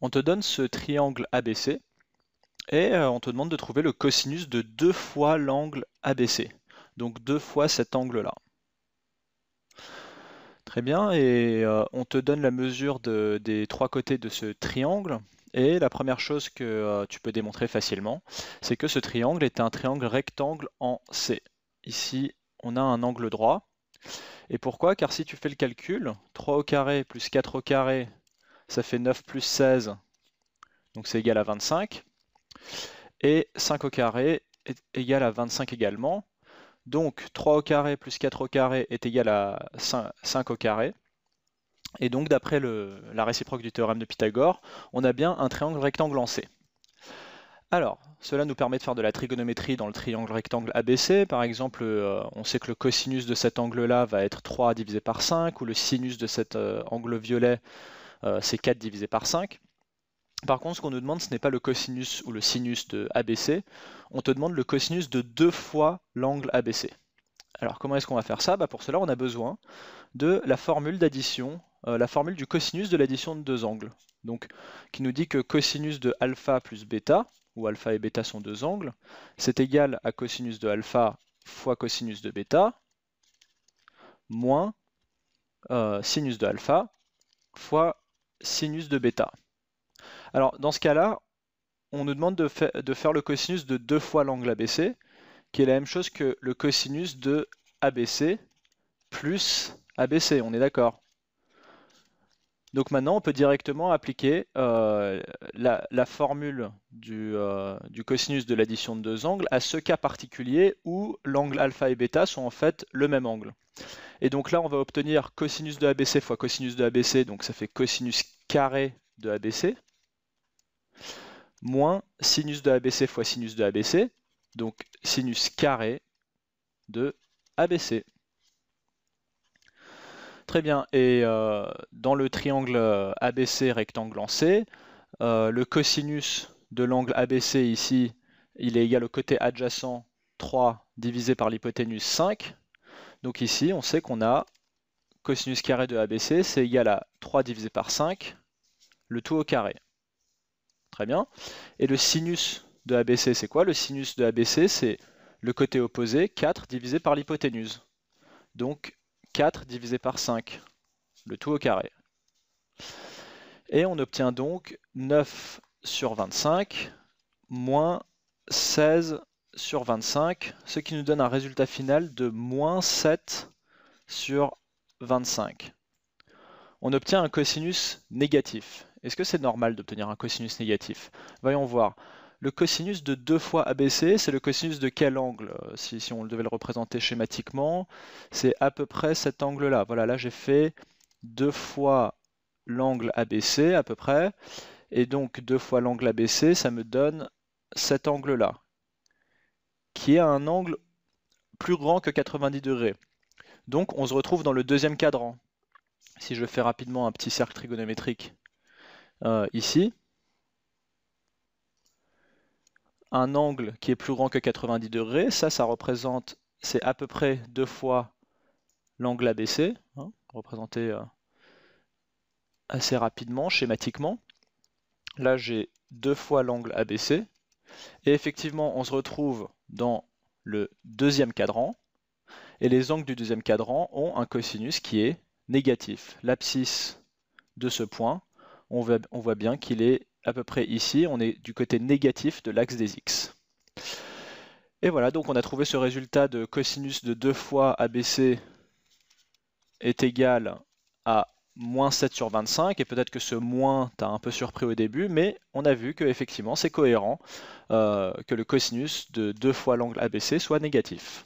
On te donne ce triangle ABC et euh, on te demande de trouver le cosinus de deux fois l'angle ABC. Donc deux fois cet angle-là. Très bien, et euh, on te donne la mesure de, des trois côtés de ce triangle. Et la première chose que euh, tu peux démontrer facilement, c'est que ce triangle est un triangle rectangle en C. Ici, on a un angle droit. Et pourquoi Car si tu fais le calcul, 3 au carré plus 4 au carré ça fait 9 plus 16, donc c'est égal à 25. Et 5 au carré est égal à 25 également. Donc 3 au carré plus 4 au carré est égal à 5, au carré. Et donc d'après la réciproque du théorème de Pythagore, on a bien un triangle rectangle en C. Alors, cela nous permet de faire de la trigonométrie dans le triangle rectangle ABC. Par exemple, euh, on sait que le cosinus de cet angle-là va être 3 divisé par 5, ou le sinus de cet euh, angle violet euh, c'est 4 divisé par 5. Par contre, ce qu'on nous demande, ce n'est pas le cosinus ou le sinus de ABC, on te demande le cosinus de 2 fois l'angle ABC. Alors comment est-ce qu'on va faire ça bah, Pour cela, on a besoin de la formule d'addition, euh, la formule du cosinus de l'addition de deux angles. Donc, qui nous dit que cosinus de alpha plus bêta, où alpha et bêta sont deux angles, c'est égal à cosinus de alpha fois cosinus de bêta, moins euh, sinus de alpha fois sinus de bêta. Alors dans ce cas-là, on nous demande de, faire le cosinus de deux fois l'angle ABC, qui est la même chose que le cosinus de ABC plus ABC, on est d'accord donc maintenant, on peut directement appliquer euh, la, formule du, euh, du cosinus de l'addition de deux angles à ce cas particulier où l'angle alpha et bêta sont en fait le même angle. Et donc là, on va obtenir cosinus de ABC fois cosinus de ABC, donc ça fait cosinus carré de ABC moins sinus de ABC fois sinus de ABC, donc sinus carré de ABC. Très bien, et euh, dans le triangle euh, ABC rectangle en C, euh, le cosinus de l'angle ABC ici, il est égal au côté adjacent 3 divisé par l'hypoténuse 5. Donc ici, on sait qu'on a cosinus carré de ABC, c'est égal à 3 divisé par 5, le tout au carré. Très bien. Et le sinus de ABC, c'est quoi Le sinus de ABC, c'est le côté opposé, 4 divisé par l'hypoténuse. Donc 4 divisé par 5, le tout au carré. Et on obtient donc 9 sur 25 moins 16 sur 25, ce qui nous donne un résultat final de moins 7 sur 25. On obtient un cosinus négatif, est-ce que c'est normal d'obtenir un cosinus négatif Voyons voir. Le cosinus de 2 fois ABC, c'est le cosinus de quel angle euh, si, si, on devait le représenter schématiquement, c'est à peu près cet angle-là. Voilà, là j'ai fait 2 fois l'angle ABC à peu près, et donc 2 fois l'angle ABC, ça me donne cet angle-là, qui est un angle plus grand que 90 degrés. Donc on se retrouve dans le deuxième cadran. Si je fais rapidement un petit cercle trigonométrique, euh, ici, un angle qui est plus grand que 90 degrés, ça, ça représente, c'est à peu près deux fois l'angle ABC, hein, représenté euh, assez rapidement, schématiquement. Là, j'ai deux fois l'angle ABC, et effectivement, on se retrouve dans le deuxième cadran, et les angles du deuxième cadran ont un cosinus qui est négatif. L'abscisse de ce point on voit, bien qu'il est à peu près ici, on est du côté négatif de l'axe des x. Et voilà, donc on a trouvé ce résultat de cosinus de 2 fois ABC est égal à moins 7 sur 25, et peut-être que ce moins t'a un peu surpris au début, mais on a vu que effectivement c'est cohérent euh, que le cosinus de 2 fois l'angle ABC soit négatif.